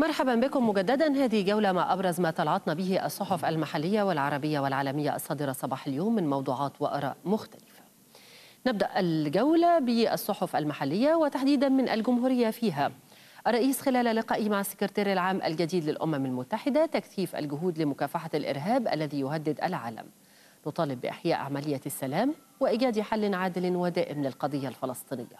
مرحبا بكم مجددا هذه جولة مع أبرز ما طلعتنا به الصحف المحلية والعربية والعالمية الصادرة صباح اليوم من موضوعات وآراء مختلفة نبدأ الجولة بالصحف المحلية وتحديدا من الجمهورية فيها الرئيس خلال لقائه مع السكرتير العام الجديد للأمم المتحدة تكثيف الجهود لمكافحة الإرهاب الذي يهدد العالم نطالب بإحياء عملية السلام وإيجاد حل عادل ودائم للقضية الفلسطينية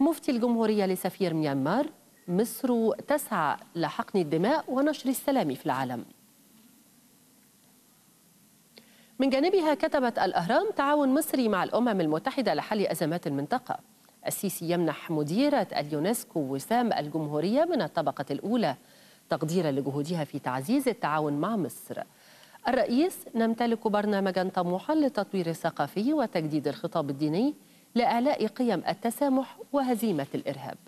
مفتي الجمهورية لسفير ميانمار مصر تسعى لحقن الدماء ونشر السلام في العالم من جانبها كتبت الأهرام تعاون مصري مع الأمم المتحدة لحل أزمات المنطقة السيسي يمنح مديرة اليونسكو وسام الجمهورية من الطبقة الأولى تقديرا لجهودها في تعزيز التعاون مع مصر الرئيس نمتلك برنامجا طموحا للتطوير الثقافي وتجديد الخطاب الديني لإعلاء قيم التسامح وهزيمة الإرهاب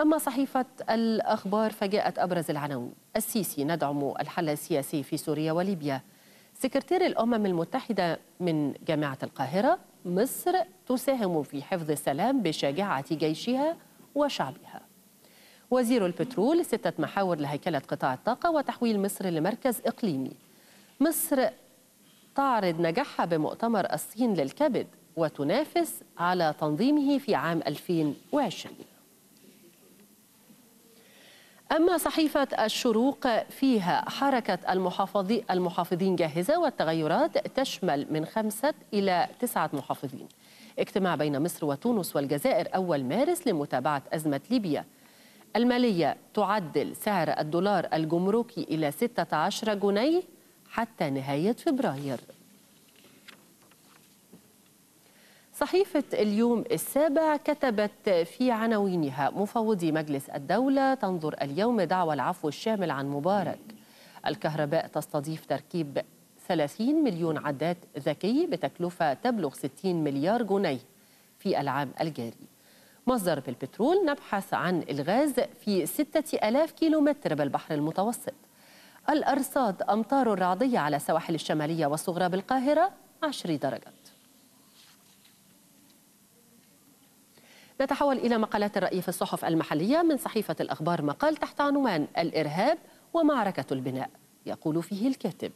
أما صحيفة الأخبار فجاءت أبرز العناوين السيسي ندعم الحل السياسي في سوريا وليبيا سكرتير الأمم المتحدة من جامعة القاهرة مصر تساهم في حفظ السلام بشجاعة جيشها وشعبها وزير البترول ستة محاور لهيكلة قطاع الطاقة وتحويل مصر لمركز إقليمي مصر تعرض نجاحها بمؤتمر الصين للكبد وتنافس على تنظيمه في عام 2020 أما صحيفة الشروق فيها حركة المحافظ المحافظين جاهزة والتغيرات تشمل من خمسة إلى تسعة محافظين اجتماع بين مصر وتونس والجزائر أول مارس لمتابعة أزمة ليبيا المالية تعدل سعر الدولار الجمركي إلى 16 جنيه حتى نهاية فبراير صحيفة اليوم السابع كتبت في عناوينها مفوضي مجلس الدولة تنظر اليوم دعوى العفو الشامل عن مبارك الكهرباء تستضيف تركيب 30 مليون عداد ذكي بتكلفة تبلغ 60 مليار جنيه في العام الجاري مصدر بالبترول نبحث عن الغاز في 6000 كيلومتر بالبحر المتوسط الأرصاد أمطار رعدية على السواحل الشمالية والصغرى بالقاهرة 10 درجة نتحول إلى مقالات الرأي في الصحف المحلية من صحيفة الأخبار مقال تحت عنوان الإرهاب ومعركة البناء يقول فيه الكاتب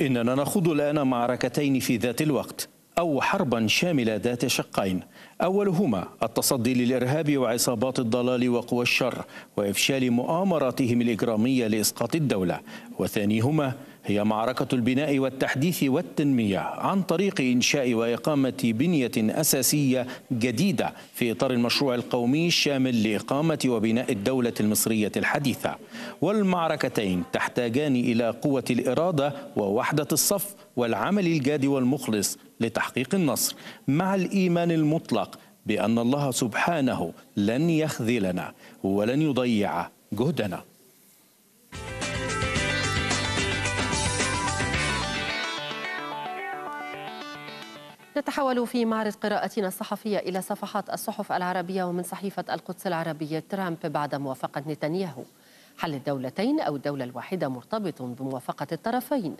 إننا نخوض الآن معركتين في ذات الوقت أو حربا شاملة ذات شقين أولهما التصدي للإرهاب وعصابات الضلال وقوى الشر وإفشال مؤامراتهم الإجرامية لإسقاط الدولة وثانيهما هي معركة البناء والتحديث والتنمية عن طريق إنشاء وإقامة بنية أساسية جديدة في إطار المشروع القومي الشامل لإقامة وبناء الدولة المصرية الحديثة والمعركتين تحتاجان إلى قوة الإرادة ووحدة الصف والعمل الجاد والمخلص لتحقيق النصر مع الإيمان المطلق بأن الله سبحانه لن يخذلنا ولن يضيع جهدنا نتحول في معرض قراءتنا الصحفية إلى صفحات الصحف العربية ومن صحيفة القدس العربية ترامب بعد موافقة نتنياهو حل الدولتين أو الدولة الواحدة مرتبط بموافقة الطرفين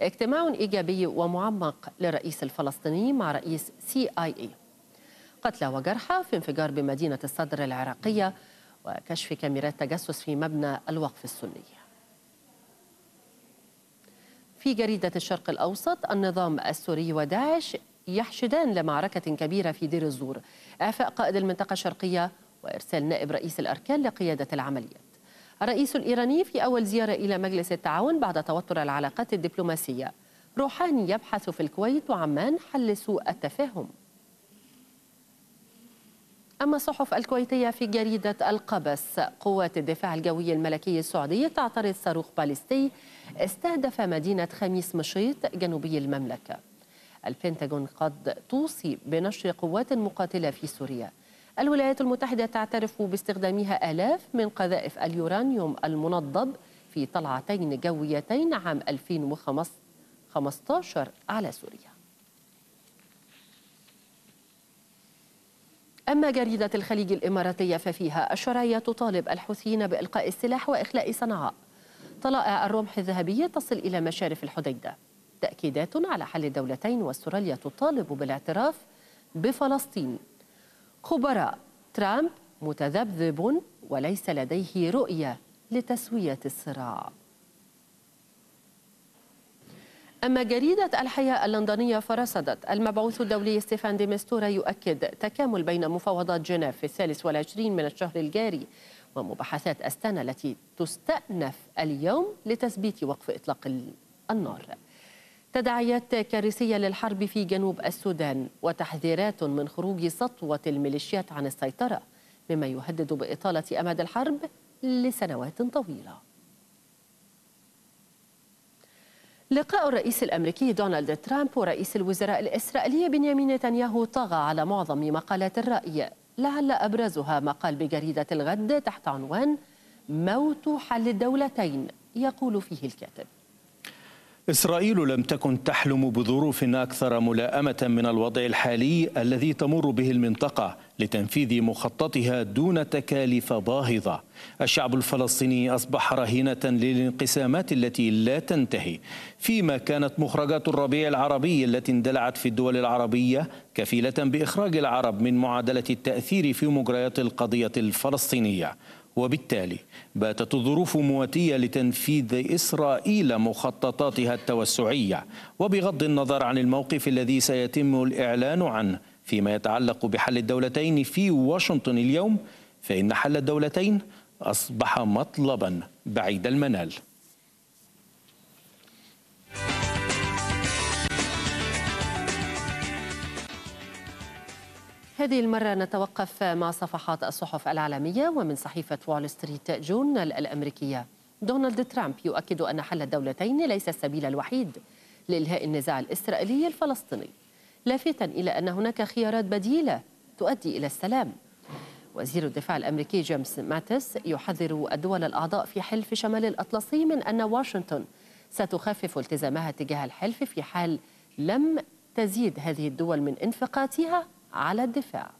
اجتماع إيجابي ومعمق للرئيس الفلسطيني مع رئيس سي آي إي قتلى وجرحى في انفجار بمدينة الصدر العراقية وكشف كاميرات تجسس في مبنى الوقف السني في جريدة الشرق الأوسط النظام السوري وداعش يحشدان لمعركة كبيرة في دير الزور إعفاء قائد المنطقة الشرقية وإرسال نائب رئيس الأركان لقيادة العمليات الرئيس الإيراني في أول زيارة إلى مجلس التعاون بعد توتر العلاقات الدبلوماسية روحاني يبحث في الكويت وعمان حل سوء التفاهم أما الصحف الكويتية في جريدة القبس قوات الدفاع الجوي الملكي السعودي تعترض صاروخ باليستي استهدف مدينة خميس مشيط جنوبي المملكة البنتاغون قد توصي بنشر قوات مقاتلة في سوريا الولايات المتحدة تعترف باستخدامها آلاف من قذائف اليورانيوم المنضب في طلعتين جويتين عام 2015 على سوريا أما جريدة الخليج الإماراتية ففيها الشرعية تطالب الحوثيين بإلقاء السلاح وإخلاء صنعاء طلائع الرمح الذهبية تصل إلى مشارف الحديدة تأكيدات على حل الدولتين واستراليا تطالب بالاعتراف بفلسطين خبراء ترامب متذبذب وليس لديه رؤية لتسوية الصراع أما جريدة الحياة اللندنية فرصدت المبعوث الدولي ستيفان ديمستورا يؤكد تكامل بين مفاوضات جنيف في الثالث والعشرين من الشهر الجاري ومباحثات أستانا التي تستأنف اليوم لتثبيت وقف إطلاق النار تداعيات كارثية للحرب في جنوب السودان وتحذيرات من خروج سطوة الميليشيات عن السيطرة مما يهدد بإطالة أمد الحرب لسنوات طويلة لقاء الرئيس الأمريكي دونالد ترامب ورئيس الوزراء الإسرائيلي بنيامين نتنياهو طغى على معظم مقالات الرأي لعل أبرزها مقال بجريدة الغد تحت عنوان موت حل الدولتين يقول فيه الكاتب إسرائيل لم تكن تحلم بظروف أكثر ملائمة من الوضع الحالي الذي تمر به المنطقة لتنفيذ مخططها دون تكاليف باهظة الشعب الفلسطيني أصبح رهينة للانقسامات التي لا تنتهي فيما كانت مخرجات الربيع العربي التي اندلعت في الدول العربية كفيلة بإخراج العرب من معادلة التأثير في مجريات القضية الفلسطينية وبالتالي باتت الظروف مواتية لتنفيذ إسرائيل مخططاتها التوسعية وبغض النظر عن الموقف الذي سيتم الإعلان عنه فيما يتعلق بحل الدولتين في واشنطن اليوم فإن حل الدولتين أصبح مطلبا بعيد المنال هذه المرة نتوقف مع صفحات الصحف العالمية ومن صحيفة وول ستريت جورنال الأمريكية دونالد ترامب يؤكد أن حل الدولتين ليس السبيل الوحيد لإلهاء النزاع الإسرائيلي الفلسطيني لافتا إلى أن هناك خيارات بديلة تؤدي إلى السلام وزير الدفاع الأمريكي جيمس ماتس يحذر الدول الأعضاء في حلف شمال الأطلسي من أن واشنطن ستخفف التزامها تجاه الحلف في حال لم تزيد هذه الدول من انفقاتها على الدفاع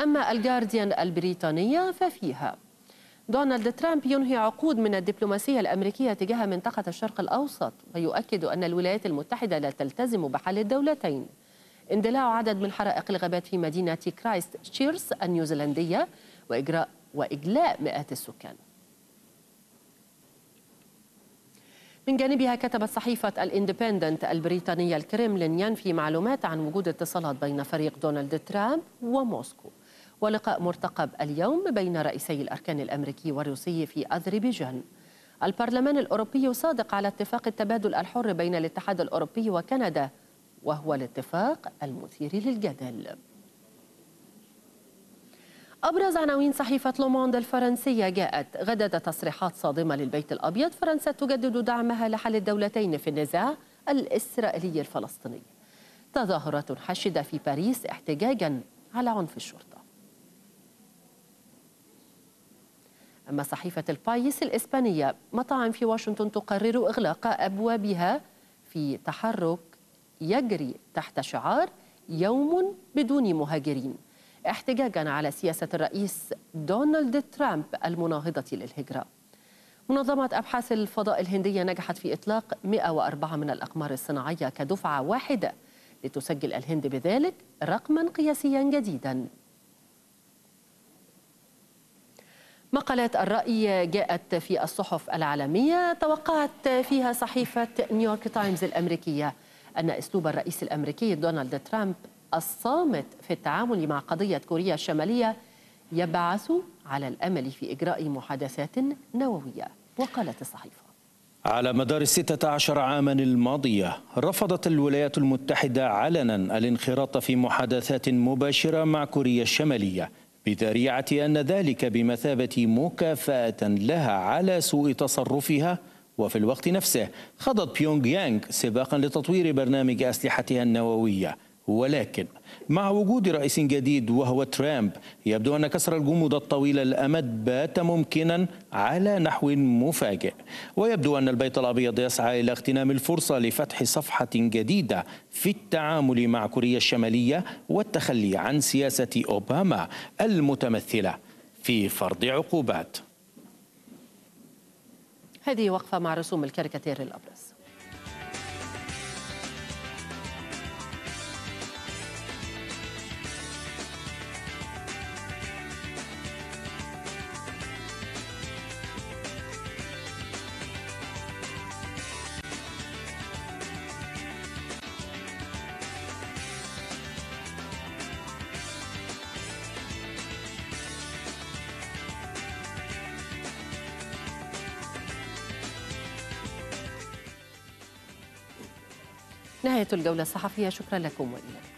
أما الجارديان البريطانية ففيها دونالد ترامب ينهي عقود من الدبلوماسية الأمريكية تجاه منطقة الشرق الأوسط ويؤكد أن الولايات المتحدة لا تلتزم بحل الدولتين اندلاع عدد من حرائق الغابات في مدينة كرايست تشيرس النيوزيلندية وإجراء وإجلاء مئات السكان من جانبها كتبت صحيفة الاندبندنت البريطانية الكريملين ينفي معلومات عن وجود اتصالات بين فريق دونالد ترامب وموسكو ولقاء مرتقب اليوم بين رئيسي الأركان الأمريكي والروسي في أذربيجان البرلمان الأوروبي صادق على اتفاق التبادل الحر بين الاتحاد الأوروبي وكندا وهو الاتفاق المثير للجدل أبرز عناوين صحيفة لوموند الفرنسية جاءت غدد تصريحات صادمة للبيت الأبيض فرنسا تجدد دعمها لحل الدولتين في النزاع الإسرائيلي الفلسطيني تظاهرات حشدة في باريس احتجاجا على عنف الشرطة أما صحيفة البايس الإسبانية مطاعم في واشنطن تقرر إغلاق أبوابها في تحرك يجري تحت شعار يوم بدون مهاجرين احتجاجا على سياسة الرئيس دونالد ترامب المناهضة للهجرة منظمة أبحاث الفضاء الهندية نجحت في إطلاق 104 من الأقمار الصناعية كدفعة واحدة لتسجل الهند بذلك رقما قياسيا جديدا مقالات الرأي جاءت في الصحف العالمية توقعت فيها صحيفة نيويورك تايمز الأمريكية أن أسلوب الرئيس الأمريكي دونالد ترامب الصامت في التعامل مع قضية كوريا الشمالية يبعث على الأمل في إجراء محادثات نووية وقالت الصحيفة على مدار الستة عشر عاما الماضية رفضت الولايات المتحدة علنا الانخراط في محادثات مباشرة مع كوريا الشمالية بذريعة أن ذلك بمثابة مكافأة لها على سوء تصرفها وفي الوقت نفسه خضت بيونغ يانغ سباقا لتطوير برنامج أسلحتها النووية ولكن مع وجود رئيس جديد وهو ترامب يبدو أن كسر الجمود الطويل الأمد بات ممكنا على نحو مفاجئ ويبدو أن البيت الأبيض يسعى إلى اغتنام الفرصة لفتح صفحة جديدة في التعامل مع كوريا الشمالية والتخلي عن سياسة أوباما المتمثلة في فرض عقوبات هذه وقفة مع رسوم الكاريكاتير الأبرز نهاية الجولة الصحفية شكرا لكم وإلى اللقاء